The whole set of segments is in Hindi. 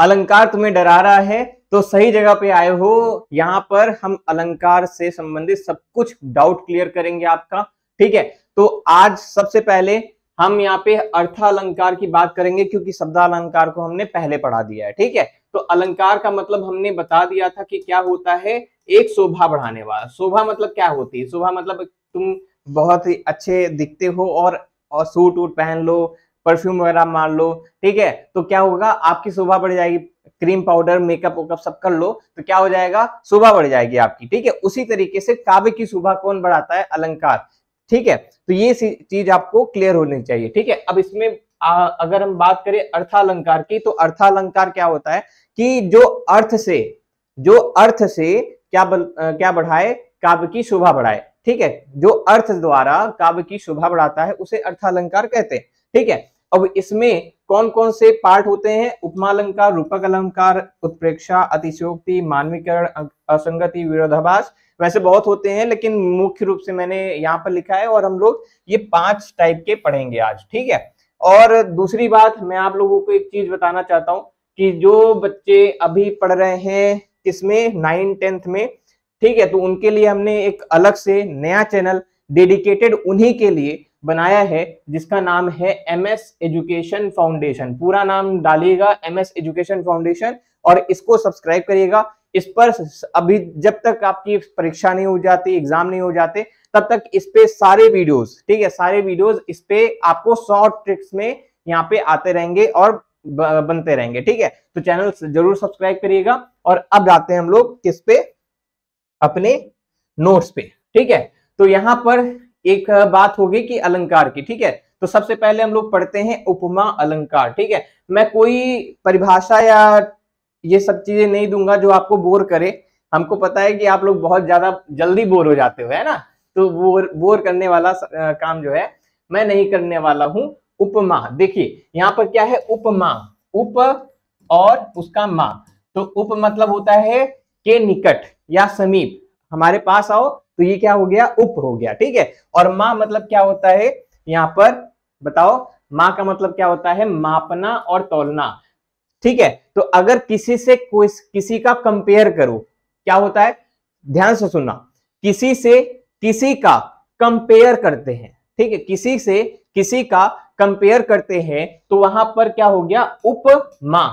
अलंकार तुम्हें डरा रहा है तो सही जगह पे आए हो यहाँ पर हम अलंकार से संबंधित सब कुछ डाउट क्लियर करेंगे आपका ठीक है तो आज सबसे पहले हम यहाँ पे अर्थालंकार की बात करेंगे क्योंकि शब्दालंकार को हमने पहले पढ़ा दिया है ठीक है तो अलंकार का मतलब हमने बता दिया था कि क्या होता है एक शोभा बढ़ाने वाला शोभा मतलब क्या होती है शोभा मतलब तुम बहुत ही अच्छे दिखते हो और और सूट वूट पहन लो परफ्यूम वगैरह मार लो ठीक है तो क्या होगा आपकी शोभा बढ़ जाएगी क्रीम पाउडर मेकअप वेकअप सब कर लो तो क्या हो जाएगा शोभा बढ़ जाएगी आपकी ठीक है उसी तरीके से काव्य की शोभा कौन बढ़ाता है अलंकार ठीक है तो ये चीज आपको क्लियर होनी चाहिए ठीक है अब इसमें आ, अगर हम बात करें अर्थालंकार की तो अर्थालंकार क्या होता है कि जो अर्थ से जो अर्थ से क्या बल, आ, क्या बढ़ाए काव्य की शोभा बढ़ाए ठीक है जो अर्थ द्वारा काव्य की शोभा बढ़ाता है उसे अर्थालंकार कहते हैं ठीक है अब इसमें कौन कौन से पार्ट होते हैं उपमा अलंकार रूपक अलंकार उत्प्रेक्षा अतिशोक्ति मानवीकरण अं-, असंगति विरोधाभास वैसे बहुत होते हैं लेकिन मुख्य रूप से मैंने यहाँ पर लिखा है और हम लोग ये पांच टाइप के पढ़ेंगे आज ठीक है और दूसरी बात मैं आप लोगों को एक चीज बताना चाहता हूँ कि जो बच्चे अभी पढ़ रहे हैं किसमें नाइन टेंथ में ठीक है तो उनके लिए हमने एक अलग से नया चैनल डेडिकेटेड उन्हीं के लिए बनाया है जिसका नाम है एम एस एजुकेशन फाउंडेशन पूरा नाम डालिएगा एम एस एजुकेशन फाउंडेशन और इसको सब्सक्राइब करिएगा इस पर अभी जब तक आपकी परीक्षा नहीं हो जाती एग्जाम नहीं हो जाते तब तक इस पे सारे वीडियोस ठीक है सारे वीडियोस इस पे आपको शॉर्ट ट्रिक्स में यहाँ पे आते रहेंगे और बनते रहेंगे ठीक है तो चैनल जरूर सब्सक्राइब करिएगा और अब जाते हैं हम लोग किस पे अपने नोट्स पे ठीक है तो यहाँ पर एक बात होगी कि अलंकार की ठीक है तो सबसे पहले हम लोग पढ़ते हैं उपमा अलंकार ठीक है मैं कोई परिभाषा या ये सब चीजें नहीं दूंगा जो आपको बोर करे हमको पता है कि आप लोग बहुत ज्यादा जल्दी बोर हो जाते हो है ना तो बोर बोर करने वाला काम जो है मैं नहीं करने वाला हूं उपमा देखिए यहाँ पर क्या है उपमा उप और उसका माँ तो उप मतलब होता है के निकट या समीप हमारे पास आओ तो ये क्या हो गया उप हो गया ठीक है और मां मतलब क्या होता है यहां पर बताओ मां का मतलब क्या होता है मापना और तोलना ठीक है तो अगर किसी से कोई किसी का कंपेयर करो क्या होता है ध्यान से सुनना किसी से किसी का कंपेयर करते हैं ठीक है किसी से किसी का कंपेयर करते हैं तो वहां पर क्या हो गया उपमा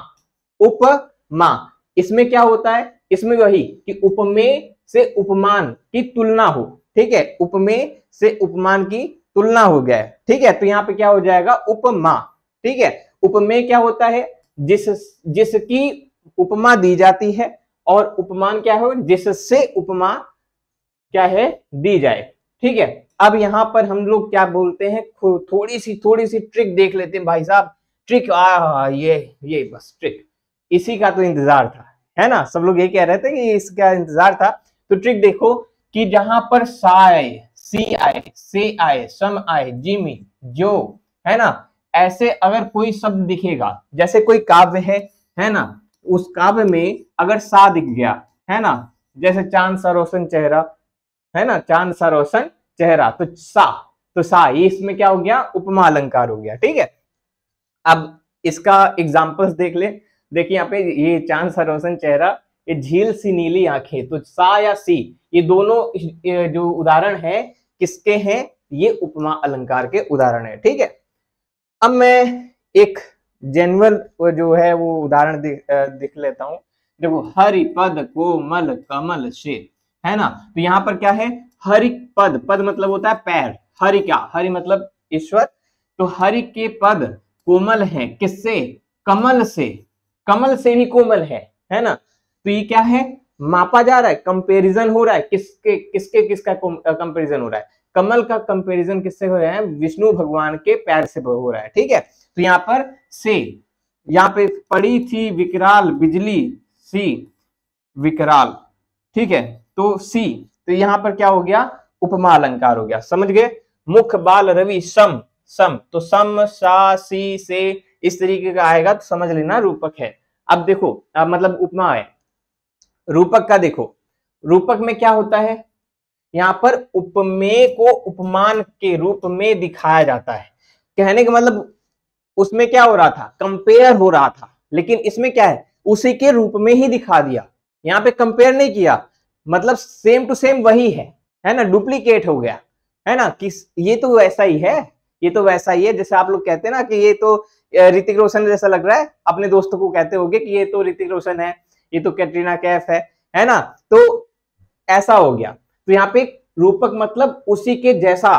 उपमा इसमें क्या होता है इसमें वही कि उपमेय से उपमान की तुलना हो ठीक है उपमेय से उपमान की तुलना हो गया ठीक है तो यहाँ पे क्या हो जाएगा उपमा ठीक है उपमेय क्या होता है जिस जिसकी उपमा दी जाती है और उपमान क्या हो जिससे उपमा क्या है दी जाए ठीक है अब यहां पर हम लोग क्या बोलते हैं थोड़ी सी थोड़ी सी ट्रिक देख लेते हैं भाई साहब ट्रिक आ ये ये बस ट्रिक इसी का तो इंतजार था है ना सब लोग ये कह रहे थे कि इसका इंतजार था तो ट्रिक देखो कि जहां पर साय सी आय से आय सम आय जिमी जो है ना ऐसे अगर कोई शब्द दिखेगा जैसे कोई काव्य है है ना उस काव्य में अगर सा दिख गया है ना जैसे चांद सा रोशन चेहरा है ना चांद सा रोशन चेहरा तो सा तो सा ये इसमें क्या हो गया उपमा अलंकार हो गया ठीक है अब इसका एग्जाम्पल देख ले देखिए यहाँ पे ये चांद सा रोशन चेहरा ये झील सी नीली आंखें तो सा या सी ये दोनों जो उदाहरण है किसके हैं ये उपमा अलंकार के उदाहरण है ठीक है अब मैं एक जेनवल जो है वो उदाहरण दिख, दिख लेता हूं देखो हरि पद कोमल कमल से है ना तो यहाँ पर क्या है हरि पद पद मतलब होता है पैर हरि क्या हरि मतलब ईश्वर तो हरि के पद कोमल है किससे कमल से कमल से भी कोमल है है ना तो ये क्या है मापा जा रहा है कंपैरिजन हो रहा है किसके किसके किसका कंपैरिजन हो रहा है कमल का कंपैरिजन किससे हो रहा है विष्णु भगवान के पैर से हो रहा है ठीक है तो यहाँ पर से यहाँ पे पड़ी थी विकराल बिजली सी विकराल ठीक है तो सी तो यहाँ पर क्या हो गया उपमा अलंकार हो गया समझ गए मुख बाल रवि सम सम तो सम सा सी से इस तरीके का आएगा तो समझ लेना रूपक है अब देखो अब मतलब उपमा है रूपक का देखो रूपक में क्या होता है यहाँ पर उपमेय को उपमान के रूप में दिखाया जाता है कहने का मतलब उसमें क्या हो रहा था कंपेयर हो रहा था लेकिन इसमें क्या है उसी के रूप में ही दिखा दिया यहाँ पे कंपेयर नहीं किया मतलब सेम टू सेम वही है है ना डुप्लीकेट हो गया है ना किस ये तो वैसा ही है ये तो वैसा ही है जैसे आप लोग कहते हैं ना कि ये तो ऋतिक रोशन जैसा लग रहा है अपने दोस्तों को कहते होगे कि ये तो ऋतिक रोशन है ये तो कैटरीना कैफ है है ना तो ऐसा हो गया तो यहाँ पे रूपक मतलब उसी के जैसा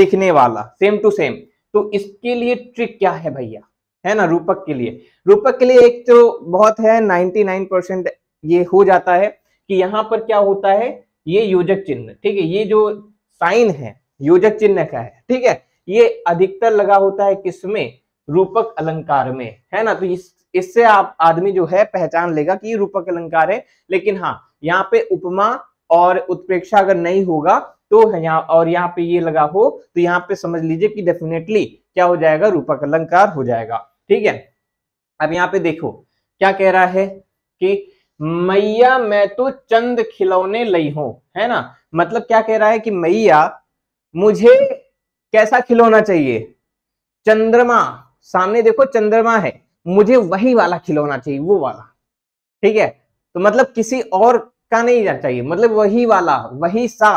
दिखने वाला सेम टू सेम तो इसके लिए ट्रिक क्या है भैया है ना रूपक के लिए रूपक के लिए एक तो बहुत है 99 परसेंट ये हो जाता है कि यहां पर क्या होता है ये योजक चिन्ह ठीक है ये जो साइन है योजक चिन्ह का है ठीक है ये अधिकतर लगा होता है किसमें रूपक अलंकार में है ना तो इस इससे आप आदमी जो है पहचान लेगा कि रूपक अलंकार है लेकिन हाँ यहाँ पे उपमा और उत्प्रेक्षा अगर नहीं होगा तो यहाँ और यहाँ पे ये लगा हो तो यहाँ पे समझ लीजिए कि डेफिनेटली क्या हो जाएगा रूपक अलंकार हो जाएगा ठीक है अब यहाँ पे देखो क्या कह रहा है कि मैया मैं तो चंद खिलौने लई हूं है ना मतलब क्या कह रहा है कि मैया मुझे कैसा खिलौना चाहिए चंद्रमा सामने देखो चंद्रमा है मुझे वही वाला खिलौना चाहिए वो वाला ठीक है तो मतलब किसी और का नहीं चाहिए मतलब वही वाला वही सा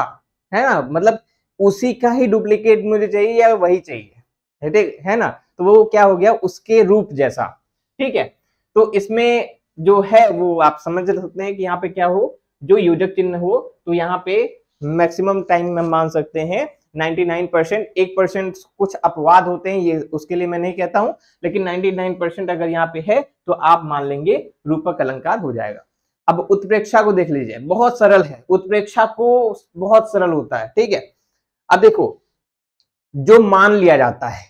है ना मतलब उसी का ही डुप्लीकेट मुझे चाहिए या वही चाहिए ठीक है ना तो वो क्या हो गया उसके रूप जैसा ठीक है तो इसमें जो है वो आप समझ सकते हैं कि यहाँ पे क्या हो जो योजक चिन्ह हो तो यहाँ पे मैक्सिमम टाइम में मान सकते हैं 99 परसेंट एक परसेंट कुछ अपवाद होते हैं ये उसके लिए मैं नहीं कहता हूं लेकिन 99 परसेंट अगर यहाँ पे है तो आप मान लेंगे रूपक अलंकार हो जाएगा अब उत्प्रेक्षा को देख लीजिए बहुत सरल है उत्प्रेक्षा को बहुत सरल होता है ठीक है अब देखो जो मान लिया जाता है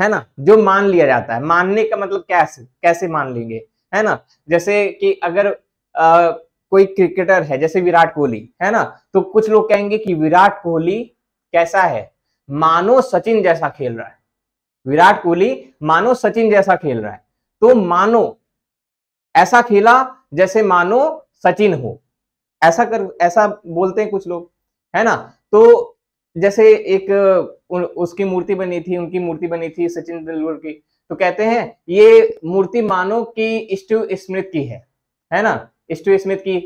है ना जो मान लिया जाता है मानने का मतलब कैसे कैसे मान लेंगे है ना जैसे कि अगर आ, कोई क्रिकेटर है जैसे विराट कोहली है ना तो कुछ लोग कहेंगे कि विराट कोहली कैसा है मानो सचिन जैसा खेल रहा है विराट कोहली मानो सचिन जैसा खेल रहा है तो मानो ऐसा खेला जैसे मानो सचिन हो ऐसा कर ऐसा बोलते हैं कुछ लोग है ना तो जैसे एक उसकी मूर्ति बनी थी उनकी मूर्ति बनी थी सचिन तेंदुलकर की तो कहते हैं ये मूर्ति मानो की स्टीव स्मृत की है है ना स्टू स्मृत की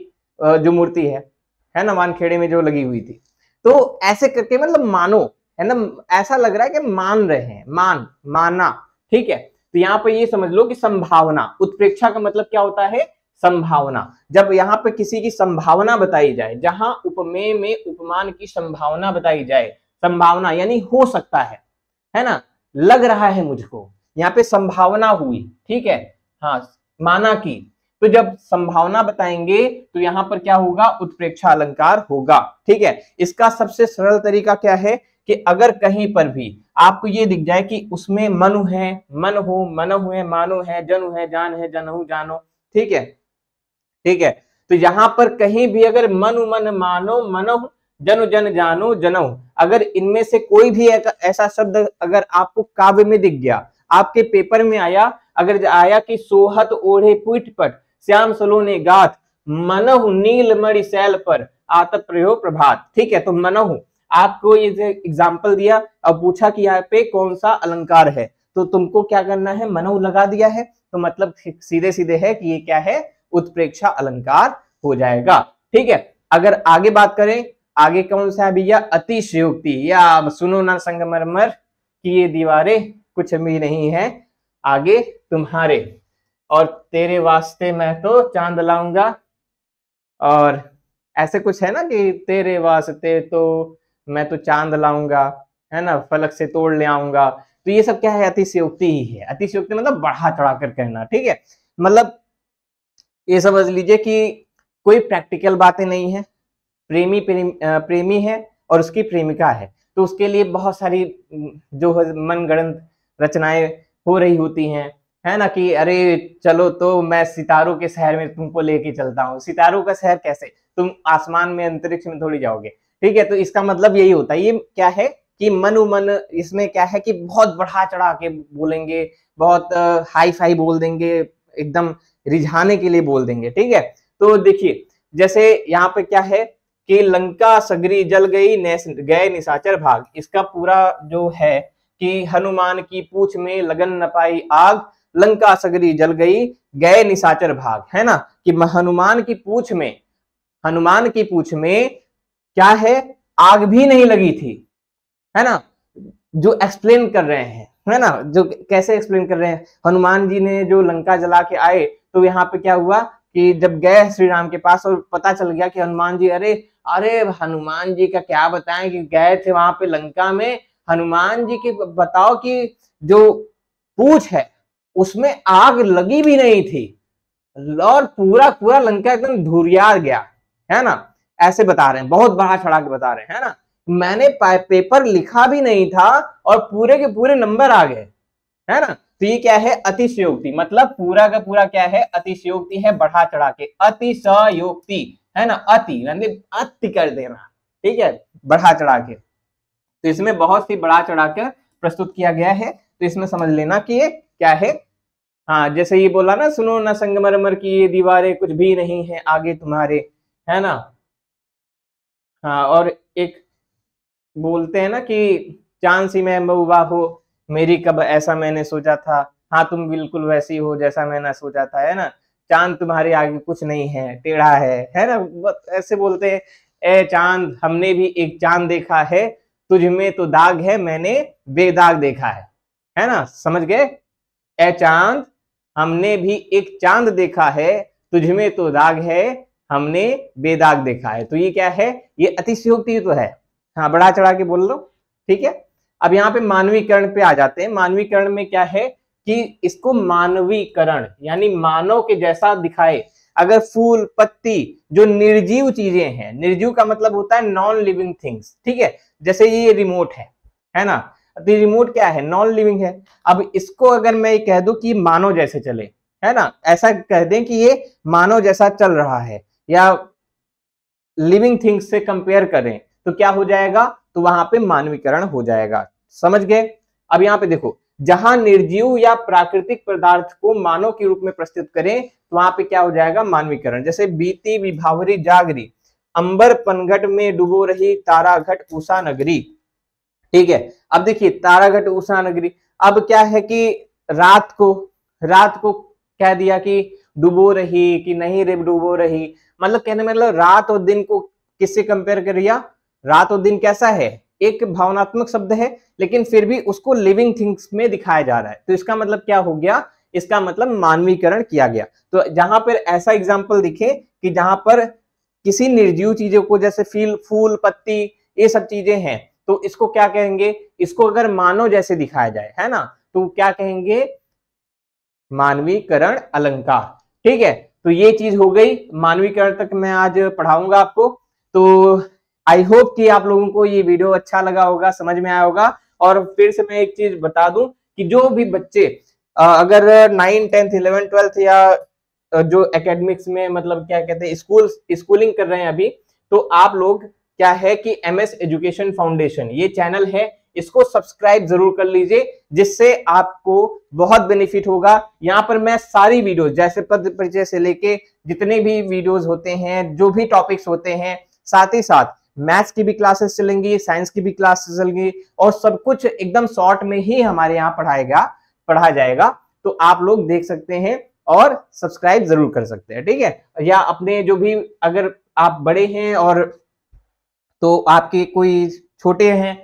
जो मूर्ति है है ना वानखेड़े में जो लगी हुई थी तो ऐसे करके मतलब मानो है ना ऐसा लग रहा है कि मान रहे हैं मान माना ठीक है तो यहाँ पर ये समझ लो कि संभावना उत्प्रेक्षा का मतलब क्या होता है संभावना जब यहाँ पे किसी की संभावना बताई जाए जहां उपमेय में उपमान की संभावना बताई जाए संभावना यानी हो सकता है है ना लग रहा है मुझको यहाँ पे संभावना हुई ठीक है हाँ माना की तो जब संभावना बताएंगे तो यहां पर क्या होगा उत्प्रेक्षा अलंकार होगा ठीक है इसका सबसे सरल तरीका क्या है कि अगर कहीं पर भी आपको ये दिख जाए कि उसमें मनु है मन हो मन हुए मानो है जनु है जान है जनहु जानो ठीक है ठीक है तो यहां पर कहीं भी अगर मनु मन मानो मनो जनु जन जानो जनो अगर इनमें से कोई भी ऐसा शब्द अगर आपको काव्य में दिख गया आपके पेपर में आया अगर आया कि सोहत ओढ़े पुटपट श्याम सलो ने गाथ मनहु नीलमणि शैल पर आत प्रयोग प्रभात ठीक है तो मनहु आपको ये एग्जाम्पल दिया अब पूछा कि यहाँ पे कौन सा अलंकार है तो तुमको क्या करना है मनहु लगा दिया है तो मतलब सीधे सीधे है कि ये क्या है उत्प्रेक्षा अलंकार हो जाएगा ठीक है अगर आगे बात करें आगे कौन सा है भैया अतिशयोक्ति या सुनो ना संगमरमर की ये दीवारें कुछ भी नहीं है आगे तुम्हारे और तेरे वास्ते मैं तो चांद लाऊंगा और ऐसे कुछ है ना कि तेरे वास्ते तो मैं तो चांद लाऊंगा है ना फलक से तोड़ ले आऊंगा तो ये सब क्या है अतिशयोक्ति ही है अतिशयोक्ति मतलब बढ़ा चढ़ा कर कहना ठीक है मतलब ये समझ लीजिए कि कोई प्रैक्टिकल बातें नहीं है प्रेमी प्रेम, प्रेमी है और उसकी प्रेमिका है तो उसके लिए बहुत सारी जो मनगणन रचनाएं हो रही होती हैं है ना कि अरे चलो तो मैं सितारों के शहर में तुमको लेके चलता हूँ सितारों का शहर कैसे तुम आसमान में अंतरिक्ष में थोड़ी जाओगे ठीक है तो इसका मतलब यही होता है ये क्या है कि मन उमन इसमें क्या है कि बहुत बढ़ा चढ़ा के बोलेंगे बहुत हाई फाई बोल देंगे एकदम रिझाने के लिए बोल देंगे ठीक है तो देखिए जैसे यहाँ पे क्या है कि लंका सगरी जल गई गए निशाचर भाग इसका पूरा जो है कि हनुमान की पूछ में लगन न पाई आग लंका सगरी जल गई गए निशाचर भाग है ना कि हनुमान की पूछ में हनुमान की पूछ में क्या है आग भी नहीं लगी थी है ना जो एक्सप्लेन कर रहे हैं है ना जो कैसे एक्सप्लेन कर रहे हैं हनुमान जी ने जो लंका जला के आए तो यहाँ पे क्या हुआ कि जब गए श्री राम के पास और पता चल गया कि हनुमान जी अरे अरे हनुमान जी का क्या बताएं कि गए थे वहां पे लंका में हनुमान जी की बताओ कि जो पूछ है उसमें आग लगी भी नहीं थी और पूरा पूरा लंका एकदम धुरियार गया है ना ऐसे बता रहे हैं बहुत बड़ा चढ़ा के बता रहे हैं है ना मैंने पेपर लिखा भी नहीं था और पूरे के पूरे नंबर आ गए है ना तो ये क्या है अतिशयोक्ति मतलब पूरा का पूरा क्या है अतिशयोक्ति है बढ़ा चढ़ा के अतिशयोक्ति है ना अति यानी अति कर देना ठीक है बढ़ा चढ़ा के तो इसमें बहुत सी बढ़ा चढ़ा कर प्रस्तुत किया गया है तो इसमें समझ लेना कि क्या है हाँ जैसे ये बोला ना सुनो ना संगमरमर की ये दीवारें कुछ भी नहीं है आगे तुम्हारे है ना हाँ और एक बोलते हैं ना कि चांद सी मैं महुआ हो मेरी कब ऐसा मैंने सोचा था हाँ तुम बिल्कुल वैसी हो जैसा मैंने सोचा था है ना चांद तुम्हारे आगे कुछ नहीं है टेढ़ा है है ना ऐसे बोलते हैं ए चांद हमने भी एक चांद देखा है तुझ में तो दाग है मैंने बेदाग देखा है है ना समझ गए ए चांद हमने भी एक चांद देखा है तुझमें तो दाग है हमने बेदाग देखा है तो ये क्या है ये अतिशयोक्ति तो है हाँ बढ़ा चढ़ा के बोल लो ठीक है अब यहाँ पे मानवीकरण पे आ जाते हैं मानवीकरण में क्या है कि इसको मानवीकरण यानी मानव के जैसा दिखाए अगर फूल पत्ती जो निर्जीव चीजें हैं निर्जीव का मतलब होता है नॉन लिविंग थिंग्स ठीक है जैसे ये रिमोट है है ना दी रिमोट क्या है नॉन लिविंग है अब इसको अगर मैं कह दूं कि मानव जैसे चले है ना ऐसा कह दें कि ये मानव जैसा चल रहा है या लिविंग थिंग्स से कंपेयर करें तो क्या हो जाएगा तो वहां पे मानवीकरण हो जाएगा समझ गए अब यहाँ पे देखो जहां निर्जीव या प्राकृतिक पदार्थ को मानव के रूप में प्रस्तुत करें तो वहां पे क्या हो जाएगा मानवीकरण जैसे बीती विभावरी जागरी अंबर पनघट में डुबो रही ताराघट उषा नगरी ठीक है अब देखिए तारागढ़ उषा नगरी अब क्या है कि रात को रात को कह दिया कि डुबो रही कि नहीं रे डुबो रही मतलब कहने मतलब रात और दिन को किससे कंपेयर करिया रात और दिन कैसा है एक भावनात्मक शब्द है लेकिन फिर भी उसको लिविंग थिंग्स में दिखाया जा रहा है तो इसका मतलब क्या हो गया इसका मतलब मानवीकरण किया गया तो जहां पर ऐसा एग्जाम्पल दिखे कि जहां पर किसी निर्जीव चीजों को जैसे फील फूल पत्ती ये सब चीजें हैं तो इसको क्या कहेंगे इसको अगर मानव जैसे दिखाया जाए है ना तो क्या कहेंगे मानवीकरण अलंकार ठीक है तो ये चीज हो गई मानवीकरण तक मैं आज पढ़ाऊंगा आपको तो आई होप कि आप लोगों को ये वीडियो अच्छा लगा होगा समझ में आया होगा और फिर से मैं एक चीज बता दूं कि जो भी बच्चे अगर नाइन टेंथ इलेवन ट्वेल्थ या जो एकेडमिक्स में मतलब क्या कहते हैं स्कूल स्कूलिंग कर रहे हैं अभी तो आप लोग क्या है कि एम एस एजुकेशन फाउंडेशन ये चैनल है इसको सब्सक्राइब जरूर कर लीजिए जिससे आपको बहुत बेनिफिट होगा यहाँ पर मैं सारी वीडियोस जैसे पद परिचय से लेके जितने भी वीडियोस होते हैं जो भी टॉपिक्स होते हैं साथ ही साथ मैथ्स की भी क्लासेस चलेंगी साइंस की भी क्लासेस चलेंगी और सब कुछ एकदम शॉर्ट में ही हमारे यहाँ पढ़ाएगा पढ़ा जाएगा तो आप लोग देख सकते हैं और सब्सक्राइब जरूर कर सकते हैं ठीक है या अपने जो भी अगर आप बड़े हैं और तो आपके कोई छोटे हैं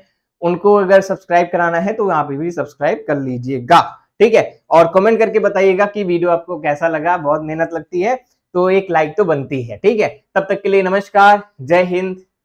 उनको अगर सब्सक्राइब कराना है तो आप भी सब्सक्राइब कर लीजिएगा ठीक है और कमेंट करके बताइएगा कि वीडियो आपको कैसा लगा बहुत मेहनत लगती है तो एक लाइक तो बनती है ठीक है तब तक के लिए नमस्कार जय हिंद